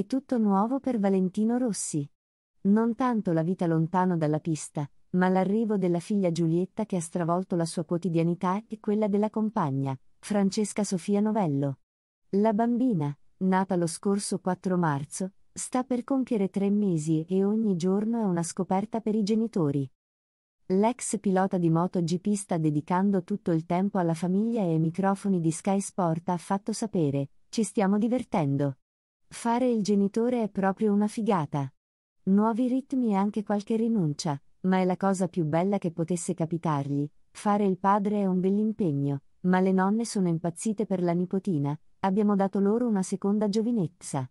È tutto nuovo per Valentino Rossi. Non tanto la vita lontano dalla pista, ma l'arrivo della figlia Giulietta che ha stravolto la sua quotidianità e quella della compagna, Francesca Sofia Novello. La bambina, nata lo scorso 4 marzo, sta per compiere tre mesi e ogni giorno è una scoperta per i genitori. L'ex pilota di MotoGP sta dedicando tutto il tempo alla famiglia e ai microfoni di Sky Sport ha fatto sapere, ci stiamo divertendo. Fare il genitore è proprio una figata. Nuovi ritmi e anche qualche rinuncia, ma è la cosa più bella che potesse capitargli. Fare il padre è un bell'impegno, ma le nonne sono impazzite per la nipotina, abbiamo dato loro una seconda giovinezza.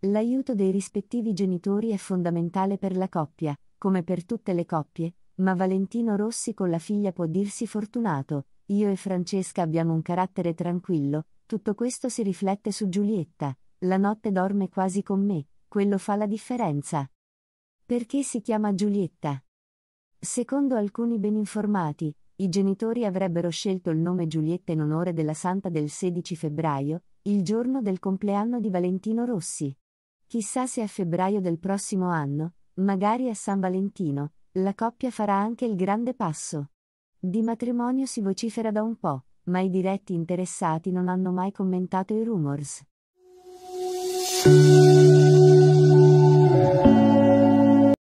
L'aiuto dei rispettivi genitori è fondamentale per la coppia, come per tutte le coppie, ma Valentino Rossi con la figlia può dirsi fortunato, io e Francesca abbiamo un carattere tranquillo, tutto questo si riflette su Giulietta, la notte dorme quasi con me, quello fa la differenza. Perché si chiama Giulietta? Secondo alcuni ben informati, i genitori avrebbero scelto il nome Giulietta in onore della santa del 16 febbraio, il giorno del compleanno di Valentino Rossi. Chissà se a febbraio del prossimo anno, magari a San Valentino, la coppia farà anche il grande passo. Di matrimonio si vocifera da un po', ma i diretti interessati non hanno mai commentato i rumors. 嗯。